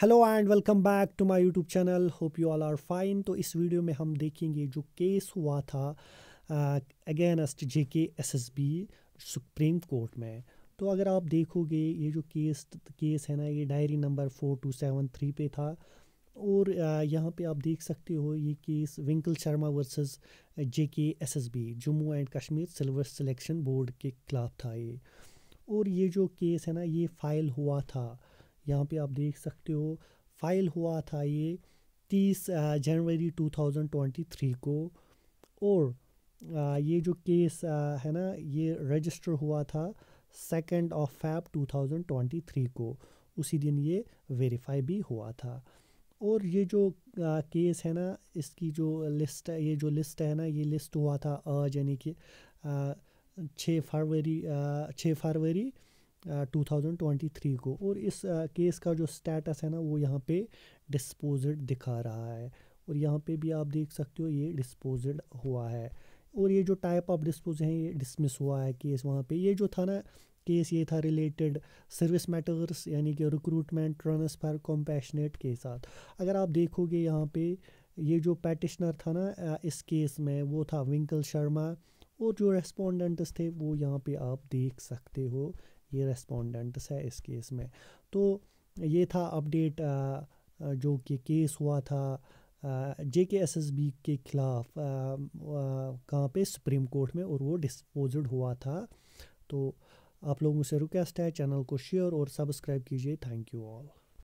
hello and welcome back to my YouTube channel hope you all are fine तो इस video में हम देखेंगे जो केस हुआ था against J K S S B supreme court में तो अगर आप देखोगे ये जो केस केस है ना ये diary number four two seven three पे था और uh, यहाँ पे आप देख सकते हो ये case Winkal Sharma versus J K S S B Jammu and Kashmir services selection board के खिलाफ था ये और ये जो केस है ना ये फाइल हुआ था यहाँ पे आप देख सकते हो फाइल हुआ था ये तीस जनवरी टू थाउजेंड ट्वेंटी थ्री को और ये जो केस है ना ये रजिस्टर हुआ था सेकेंड ऑफ फैब थ्री को उसी दिन ये वेरीफाई भी हुआ था और ये जो आ, केस है ना इसकी जो लिस्ट ये जो लिस्ट है ना ये लिस्ट हुआ था आज यानी कि छः फरवरी छः फरवरी 2023 को और इस केस का जो स्टेटस है ना वो यहाँ पे डिस्पोजड दिखा रहा है और यहाँ पे भी आप देख सकते हो ये डिस्पोजड हुआ है और ये जो टाइप ऑफ डिस्पोज हैं ये डिसमिस हुआ है केस वहाँ पे ये जो था ना केस ये था रिलेटेड सर्विस मैटर्स यानी कि रिक्रूटमेंट ट्रांसफ़र कॉम्पैशनेट के साथ अगर आप देखोगे यहाँ पे ये जो पैटिशनर था ना इस केस में वो था विंकल शर्मा और जो रेस्पोंडेंट्स थे वो यहाँ पे आप देख सकते हो ये रेस्पोंडेंट्स है इस केस में तो ये था अपडेट जो कि केस हुआ था जे के एस एस बी के ख़िलाफ़ कहाँ पे सुप्रीम कोर्ट में और वो डिस्पोजड हुआ था तो आप लोगों से रिक्वेस्ट है चैनल को शेयर और सब्सक्राइब कीजिए थैंक यू ऑल